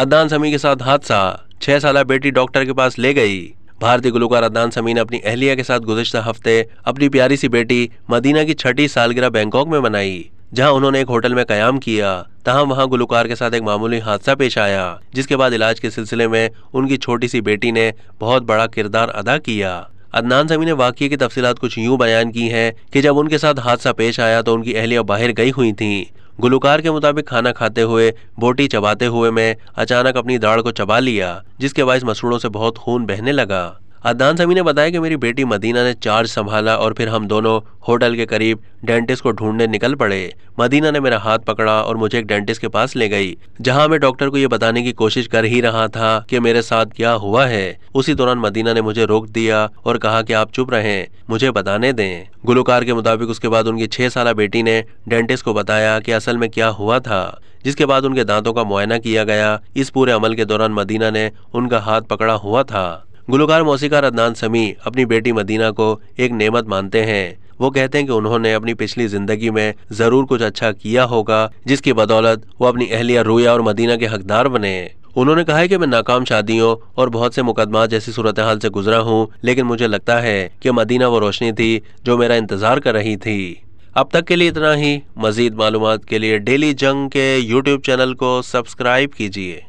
अदनान समी के साथ हादसा छह साल बेटी डॉक्टर के पास ले गई भारतीय गुलकार अदनान समी ने अपनी अहलिया के साथ गुजशत हफ्ते अपनी प्यारी सी बेटी मदीना की छठी सालगिरह बैंकॉक में मनाई जहां उन्होंने एक होटल में कयाम किया तहा वहां गुलकार के साथ एक मामूली हादसा पेश आया जिसके बाद इलाज के सिलसिले में उनकी छोटी सी बेटी ने बहुत बड़ा किरदार अदा किया अदनान समी ने वाक्य की तफसीत कुछ यूं बयान की हैं कि जब उनके साथ हादसा पेश आया तो उनकी अहलिया बाहर गई हुई थी गुलूकार के मुताबिक खाना खाते हुए बोटी चबाते हुए मैं अचानक अपनी दाढ़ को चबा लिया जिसके बायस मसूड़ों से बहुत खून बहने लगा अदनान समी ने बताया कि मेरी बेटी मदीना ने चार्ज संभाला और फिर हम दोनों होटल के करीब डेंटिस्ट को ढूंढने निकल पड़े मदीना ने मेरा हाथ पकड़ा और मुझे एक डेंटिस्ट के पास ले गई जहां मैं डॉक्टर को यह बताने की कोशिश कर ही रहा था कि मेरे साथ क्या हुआ है उसी दौरान मदीना ने मुझे रोक दिया और कहा कि आप चुप रहें मुझे बताने दें गुलकार के मुताबिक उसके बाद उनकी छह साल बेटी ने डेंटिस्ट को बताया कि असल में क्या हुआ था जिसके बाद उनके दांतों का मुआयना किया गया इस पूरे अमल के दौरान मदीना ने उनका हाथ पकड़ा हुआ था गुलकार मौसीकार अदनान समी अपनी बेटी मदीना को एक नेमत मानते हैं वो कहते हैं कि उन्होंने अपनी पिछली जिंदगी में जरूर कुछ अच्छा किया होगा जिसकी बदौलत वो अपनी अहलिया रोया और मदीना के हकदार बने उन्होंने कहा है कि मैं नाकाम शादियों और बहुत से मुकदमा जैसी सूरत हाल से गुजरा हूँ लेकिन मुझे लगता है कि मदीना वो रोशनी थी जो मेरा इंतजार कर रही थी अब तक के लिए इतना ही मजीद मालूम के लिए डेली जंग के यूट्यूब चैनल को सब्सक्राइब कीजिए